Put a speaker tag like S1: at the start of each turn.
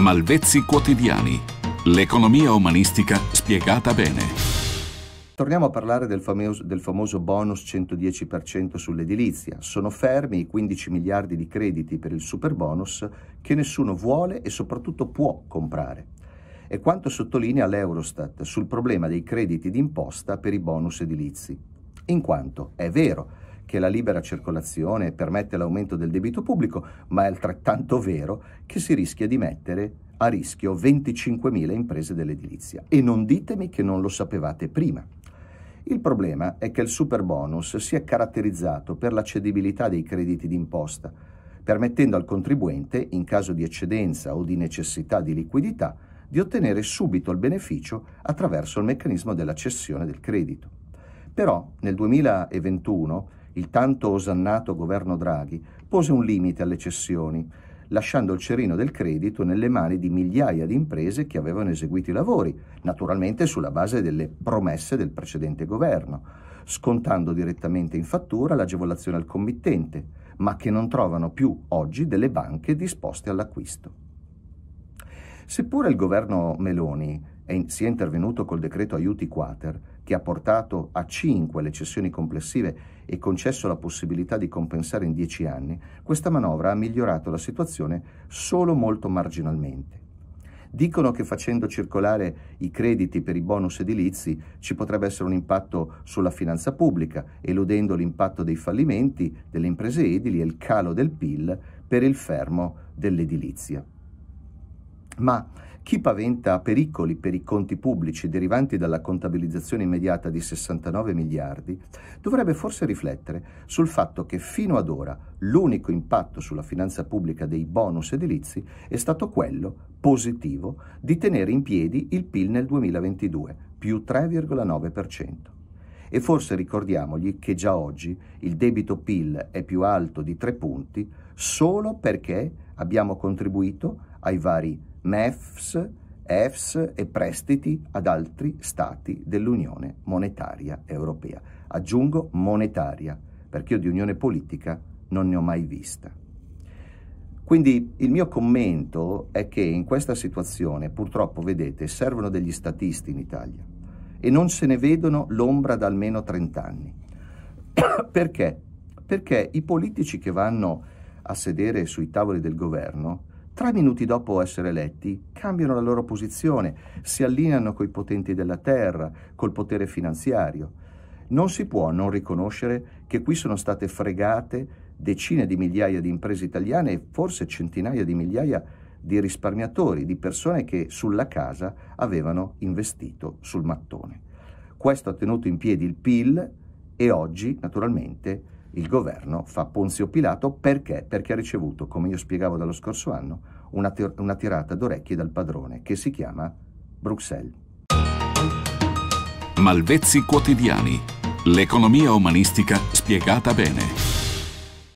S1: Malvezzi Quotidiani. L'economia umanistica spiegata bene. Torniamo a parlare del famoso, del famoso bonus 110% sull'edilizia. Sono fermi i 15 miliardi di crediti per il super bonus che nessuno vuole e soprattutto può comprare. E quanto sottolinea l'Eurostat sul problema dei crediti d'imposta per i bonus edilizi. In quanto è vero che la libera circolazione permette l'aumento del debito pubblico, ma è altrettanto vero che si rischia di mettere a rischio 25.000 imprese dell'edilizia. E non ditemi che non lo sapevate prima. Il problema è che il super bonus si è caratterizzato per l'accedibilità dei crediti d'imposta, permettendo al contribuente, in caso di eccedenza o di necessità di liquidità, di ottenere subito il beneficio attraverso il meccanismo della cessione del credito. Però nel 2021 il tanto osannato governo Draghi pose un limite alle cessioni, lasciando il cerino del credito nelle mani di migliaia di imprese che avevano eseguito i lavori, naturalmente sulla base delle promesse del precedente governo, scontando direttamente in fattura l'agevolazione al committente, ma che non trovano più oggi delle banche disposte all'acquisto. Seppure il governo Meloni è sia intervenuto col decreto aiuti quater, che ha portato a 5 le cessioni complessive e concesso la possibilità di compensare in 10 anni, questa manovra ha migliorato la situazione solo molto marginalmente. Dicono che facendo circolare i crediti per i bonus edilizi ci potrebbe essere un impatto sulla finanza pubblica, eludendo l'impatto dei fallimenti delle imprese edili e il calo del PIL per il fermo dell'edilizia. Ma chi paventa pericoli per i conti pubblici derivanti dalla contabilizzazione immediata di 69 miliardi dovrebbe forse riflettere sul fatto che fino ad ora l'unico impatto sulla finanza pubblica dei bonus edilizi è stato quello positivo di tenere in piedi il PIL nel 2022, più 3,9% e forse ricordiamogli che già oggi il debito PIL è più alto di 3 punti solo perché abbiamo contribuito ai vari MEFS, EFS e prestiti ad altri stati dell'Unione Monetaria Europea. Aggiungo monetaria, perché io di unione politica non ne ho mai vista. Quindi il mio commento è che in questa situazione purtroppo, vedete, servono degli statisti in Italia e non se ne vedono l'ombra da almeno 30 anni. Perché? Perché i politici che vanno a sedere sui tavoli del governo, tre minuti dopo essere eletti, cambiano la loro posizione, si allineano coi potenti della terra, col potere finanziario. Non si può non riconoscere che qui sono state fregate decine di migliaia di imprese italiane e forse centinaia di migliaia di di risparmiatori, di persone che sulla casa avevano investito sul mattone. Questo ha tenuto in piedi il PIL e oggi naturalmente il governo fa Ponzio Pilato perché? Perché ha ricevuto, come io spiegavo dallo scorso anno, una, tir- una tirata d'orecchie dal padrone che si chiama Bruxelles. Malvezzi quotidiani. L'economia umanistica spiegata bene.